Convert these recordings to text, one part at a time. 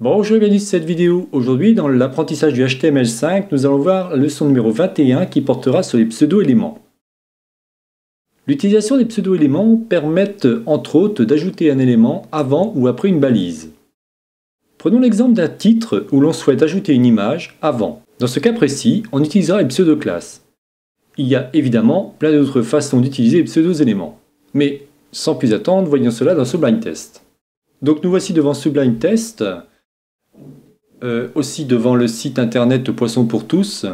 Bonjour et bienvenue cette vidéo. Aujourd'hui, dans l'apprentissage du HTML5, nous allons voir la leçon numéro 21 qui portera sur les pseudo-éléments. L'utilisation des pseudo-éléments permet entre autres d'ajouter un élément avant ou après une balise. Prenons l'exemple d'un titre où l'on souhaite ajouter une image avant. Dans ce cas précis, on utilisera les pseudo-classes. Il y a évidemment plein d'autres façons d'utiliser les pseudo-éléments. Mais sans plus attendre, voyons cela dans ce blind test. Donc nous voici devant Sublime test euh, aussi devant le site internet Poisson pour tous.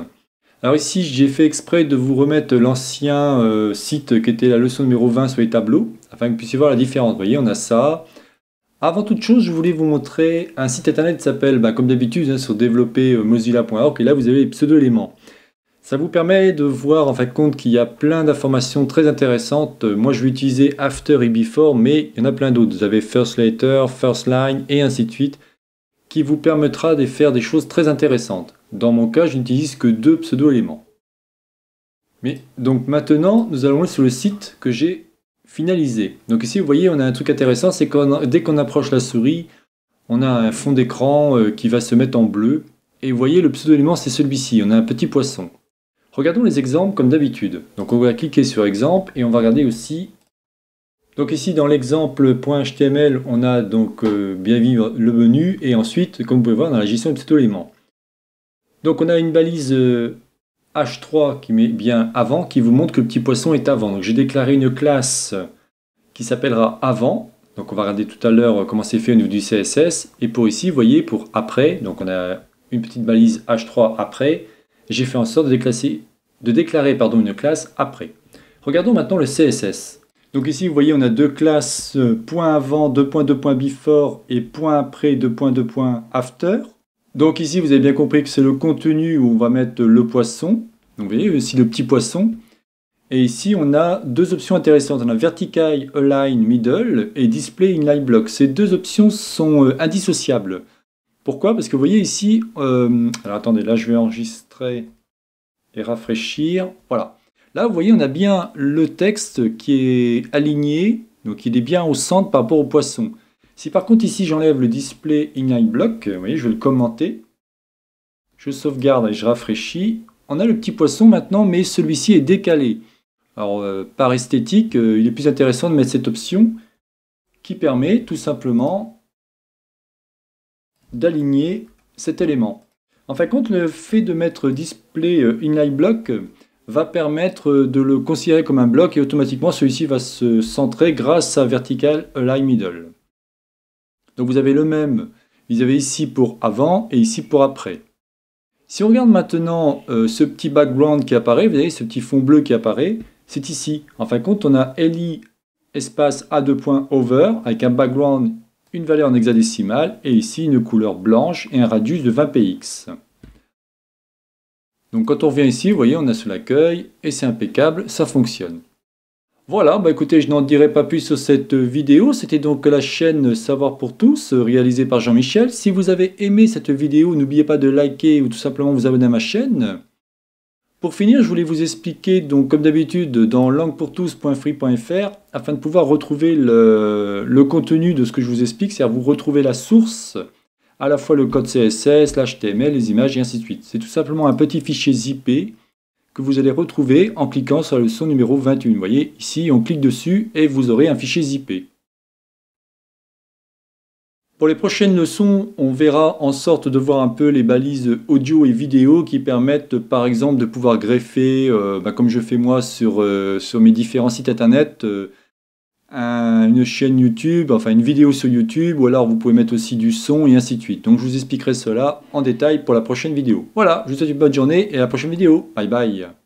Alors ici, j'ai fait exprès de vous remettre l'ancien euh, site qui était la leçon numéro 20 sur les tableaux, afin que vous puissiez voir la différence. Vous voyez, on a ça. Avant toute chose, je voulais vous montrer un site internet qui s'appelle, bah, comme d'habitude, hein, sur sur mozillaorg et là, vous avez les pseudo-éléments. Ça vous permet de voir en fin de compte qu'il y a plein d'informations très intéressantes. Moi je vais utiliser After et Before, mais il y en a plein d'autres. Vous avez First letter, First Line et ainsi de suite qui vous permettra de faire des choses très intéressantes. Dans mon cas, je n'utilise que deux pseudo-éléments. Mais donc maintenant, nous allons aller sur le site que j'ai finalisé. Donc ici, vous voyez, on a un truc intéressant, c'est que dès qu'on approche la souris, on a un fond d'écran euh, qui va se mettre en bleu. Et vous voyez, le pseudo-élément, c'est celui-ci. On a un petit poisson. Regardons les exemples comme d'habitude. Donc on va cliquer sur exemple et on va regarder aussi donc ici dans l'exemple .html, on a donc euh, bien vivre le menu et ensuite, comme vous pouvez voir, dans la gestion de cet élément. Donc on a une balise H3 euh, qui met bien avant, qui vous montre que le petit poisson est avant. Donc j'ai déclaré une classe qui s'appellera avant. Donc on va regarder tout à l'heure comment c'est fait au niveau du CSS. Et pour ici, vous voyez, pour après, donc on a une petite balise H3 après, j'ai fait en sorte de, de déclarer pardon, une classe après. Regardons maintenant le CSS. Donc ici, vous voyez, on a deux classes, euh, point avant, deux points, before et point après, deux points, after. Donc ici, vous avez bien compris que c'est le contenu où on va mettre le poisson. Donc vous voyez, ici le petit poisson. Et ici, on a deux options intéressantes. On a Vertical Align Middle et Display Inline Block. Ces deux options sont euh, indissociables. Pourquoi Parce que vous voyez ici... Euh, alors attendez, là je vais enregistrer et rafraîchir. Voilà. Là, vous voyez, on a bien le texte qui est aligné, donc il est bien au centre par rapport au poisson. Si par contre ici j'enlève le display inline block, vous voyez, je vais le commenter, je sauvegarde et je rafraîchis, on a le petit poisson maintenant, mais celui-ci est décalé. Alors, euh, par esthétique, euh, il est plus intéressant de mettre cette option qui permet tout simplement d'aligner cet élément. En fin de compte, le fait de mettre display euh, inline block, va permettre de le considérer comme un bloc et automatiquement celui-ci va se centrer grâce à vertical align middle. Donc vous avez le même, vous avez ici pour avant et ici pour après. Si on regarde maintenant euh, ce petit background qui apparaît, vous voyez ce petit fond bleu qui apparaît, c'est ici. En fin de compte, on a li espace a 2 points over avec un background, une valeur en hexadécimal et ici une couleur blanche et un radius de 20px. Donc quand on revient ici, vous voyez, on a sur l'accueil et c'est impeccable, ça fonctionne. Voilà, bah écoutez, je n'en dirai pas plus sur cette vidéo. C'était donc la chaîne Savoir pour tous, réalisée par Jean-Michel. Si vous avez aimé cette vidéo, n'oubliez pas de liker ou tout simplement vous abonner à ma chaîne. Pour finir, je voulais vous expliquer, donc comme d'habitude, dans languepourtous.free.fr, afin de pouvoir retrouver le, le, contenu de ce que je vous explique, c'est-à-dire vous retrouver la source à la fois le code CSS, l'HTML, les images et ainsi de suite. C'est tout simplement un petit fichier ZIP que vous allez retrouver en cliquant sur la leçon numéro 21. Vous voyez, ici, on clique dessus et vous aurez un fichier ZIP. Pour les prochaines leçons, on verra en sorte de voir un peu les balises audio et vidéo qui permettent par exemple de pouvoir greffer, euh, bah, comme je fais moi sur, euh, mes différents sites internet, euh, une chaîne YouTube, enfin une vidéo sur YouTube, ou alors vous pouvez mettre aussi du son et ainsi de suite. Donc je vous expliquerai cela en détail pour la prochaine vidéo. Voilà, je vous souhaite une bonne journée et à la prochaine vidéo. Bye bye